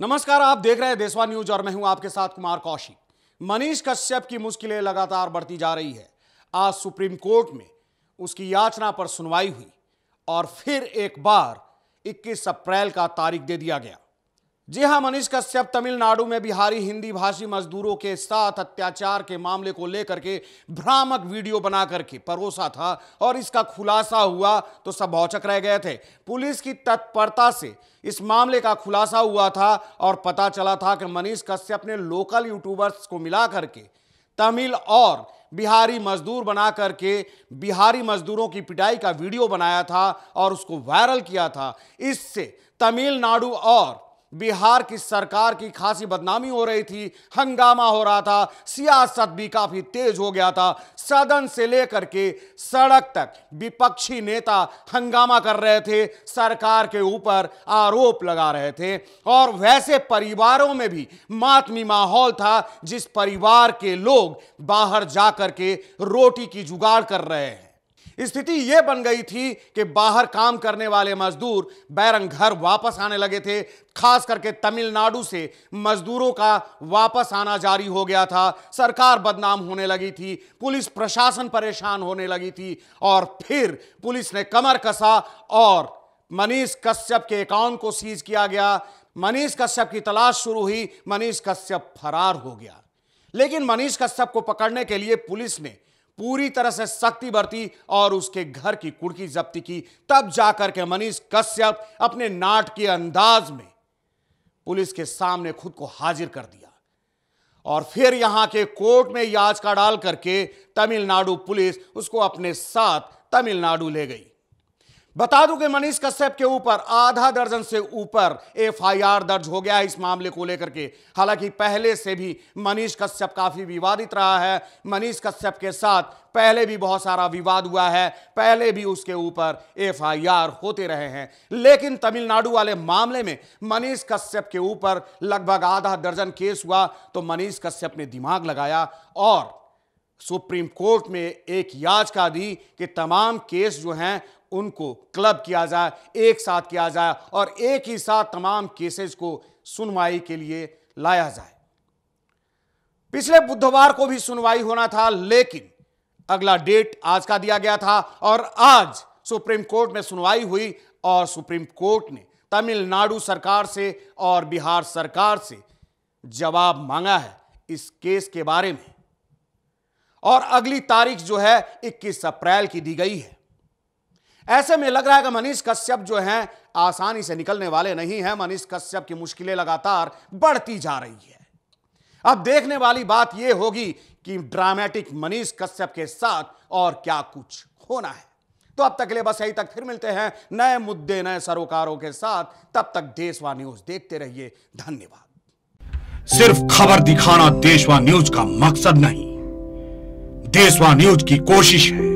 नमस्कार आप देख रहे हैं देशवा न्यूज और मैं हूं आपके साथ कुमार कौशिक मनीष कश्यप की मुश्किलें लगातार बढ़ती जा रही है आज सुप्रीम कोर्ट में उसकी याचना पर सुनवाई हुई और फिर एक बार 21 अप्रैल का तारीख दे दिया गया जी हां मनीष कश्यप तमिलनाडु में बिहारी हिंदी भाषी मजदूरों के साथ अत्याचार के मामले को लेकर के भ्रामक वीडियो बना करके परोसा था और इसका खुलासा हुआ तो सब भौचक रह गए थे पुलिस की तत्परता से इस मामले का खुलासा हुआ था और पता चला था कि मनीष कश्यप ने लोकल यूट्यूबर्स को मिला करके तमिल और बिहारी मजदूर बना करके बिहारी मजदूरों की पिटाई का वीडियो बनाया था और उसको वायरल किया था इससे तमिलनाडु और बिहार की सरकार की खासी बदनामी हो रही थी हंगामा हो रहा था सियासत भी काफ़ी तेज हो गया था सदन से लेकर के सड़क तक विपक्षी नेता हंगामा कर रहे थे सरकार के ऊपर आरोप लगा रहे थे और वैसे परिवारों में भी मातमी माहौल था जिस परिवार के लोग बाहर जा कर के रोटी की जुगाड़ कर रहे हैं स्थिति यह बन गई थी कि बाहर काम करने वाले मजदूर बैरंग घर वापस आने लगे थे खास करके तमिलनाडु से मजदूरों का वापस आना जारी हो गया था सरकार बदनाम होने लगी थी पुलिस प्रशासन परेशान होने लगी थी और फिर पुलिस ने कमर कसा और मनीष कश्यप के अकाउंट को सीज किया गया मनीष कश्यप की तलाश शुरू हुई मनीष कश्यप फरार हो गया लेकिन मनीष कश्यप को पकड़ने के लिए पुलिस ने पूरी तरह से सख्ती बरती और उसके घर की कुर्की जब्ती की तब जाकर के मनीष कश्यप अपने नाट के अंदाज में पुलिस के सामने खुद को हाजिर कर दिया और फिर यहां के कोर्ट में याचिका डाल करके तमिलनाडु पुलिस उसको अपने साथ तमिलनाडु ले गई बता दूं कि मनीष कश्यप के ऊपर आधा दर्जन से ऊपर एफआईआर दर्ज हो गया है इस मामले को लेकर के हालांकि पहले से भी मनीष कश्यप काफी विवादित रहा है मनीष कश्यप के साथ पहले भी बहुत सारा विवाद हुआ है पहले भी उसके ऊपर एफआईआर होते रहे हैं लेकिन तमिलनाडु वाले मामले में मनीष कश्यप के ऊपर लगभग आधा दर्जन केस हुआ तो मनीष कश्यप ने दिमाग लगाया और सुप्रीम कोर्ट में एक याचिका दी कि तमाम केस जो हैं उनको क्लब किया जाए एक साथ किया जाए और एक ही साथ तमाम केसेस को सुनवाई के लिए लाया जाए पिछले बुधवार को भी सुनवाई होना था लेकिन अगला डेट आज का दिया गया था और आज सुप्रीम कोर्ट में सुनवाई हुई और सुप्रीम कोर्ट ने तमिलनाडु सरकार से और बिहार सरकार से जवाब मांगा है इस केस के बारे में और अगली तारीख जो है 21 अप्रैल की दी गई है ऐसे में लग रहा है कि मनीष कश्यप जो हैं आसानी से निकलने वाले नहीं हैं मनीष कश्यप की मुश्किलें लगातार बढ़ती जा रही है अब देखने वाली बात यह होगी कि ड्रामेटिक मनीष कश्यप के साथ और क्या कुछ होना है तो अब तक के लिए बस यही तक फिर मिलते हैं नए मुद्दे नए सरोकारों के साथ तब तक देशवा न्यूज देखते रहिए धन्यवाद सिर्फ खबर दिखाना देशवा न्यूज का मकसद नहीं देशवा न्यूज की कोशिश है